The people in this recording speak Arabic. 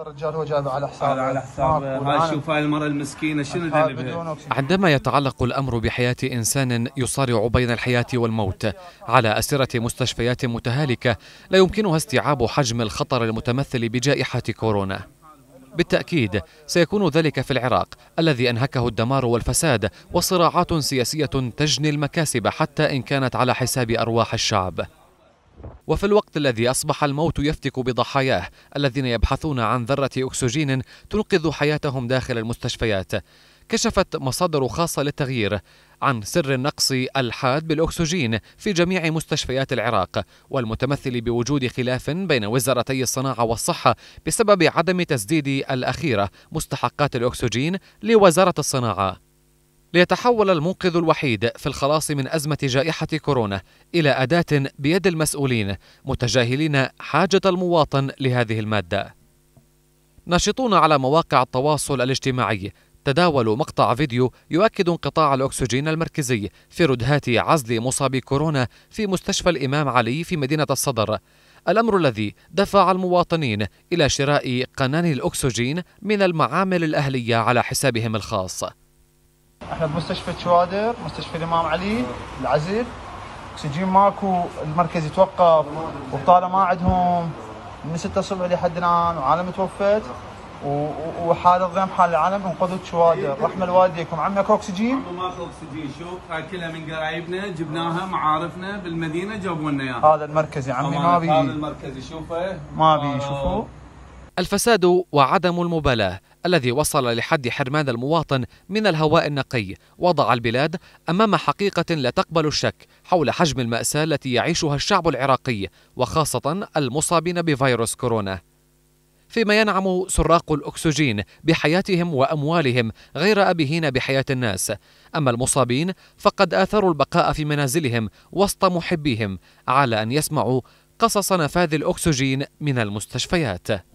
هذا الرجال هو على حسابه هذا على حسابه شوف هاي المرأة المسكينة شنو عندما يتعلق الأمر بحياة إنسان يصارع بين الحياة والموت على أسرة مستشفيات متهالكة لا يمكنها استيعاب حجم الخطر المتمثل بجائحة كورونا بالتأكيد سيكون ذلك في العراق الذي أنهكه الدمار والفساد وصراعات سياسية تجني المكاسب حتى إن كانت على حساب أرواح الشعب وفي الوقت الذي أصبح الموت يفتك بضحاياه الذين يبحثون عن ذرة أكسجين تنقذ حياتهم داخل المستشفيات كشفت مصادر خاصة للتغيير عن سر النقص الحاد بالأكسجين في جميع مستشفيات العراق والمتمثل بوجود خلاف بين وزارتي الصناعة والصحة بسبب عدم تسديد الأخيرة مستحقات الأكسجين لوزارة الصناعة ليتحول المنقذ الوحيد في الخلاص من أزمة جائحة كورونا إلى أداة بيد المسؤولين متجاهلين حاجة المواطن لهذه المادة. ناشطون على مواقع التواصل الاجتماعي تداولوا مقطع فيديو يؤكد انقطاع الأكسجين المركزي في ردهات عزل مصابي كورونا في مستشفى الإمام علي في مدينة الصدر الأمر الذي دفع المواطنين إلى شراء قناني الأكسجين من المعامل الأهلية على حسابهم الخاص احنا بمستشفى شوادر مستشفى الامام علي العزيز اكسجين ماكو المركز يتوقف وبطاله ما عندهم من 6 الصبح لحد الان وعالم توفت وحاله غيم حال العالم انقذوا شوادر رحمه الوالديكم عمك اكو اكسجين؟ ماكو اكسجين شوف هاي كلها من قرايبنا جبناها معارفنا بالمدينه جابوا لنا اياها هذا المركز يا عمي ما بي هذا المركز شوفه ما بي شوفوه الفساد وعدم المبالاه الذي وصل لحد حرمان المواطن من الهواء النقي وضع البلاد امام حقيقه لا تقبل الشك حول حجم الماساه التي يعيشها الشعب العراقي وخاصه المصابين بفيروس كورونا فيما ينعم سراق الاكسجين بحياتهم واموالهم غير ابهين بحياه الناس اما المصابين فقد اثروا البقاء في منازلهم وسط محبيهم على ان يسمعوا قصص نفاذ الاكسجين من المستشفيات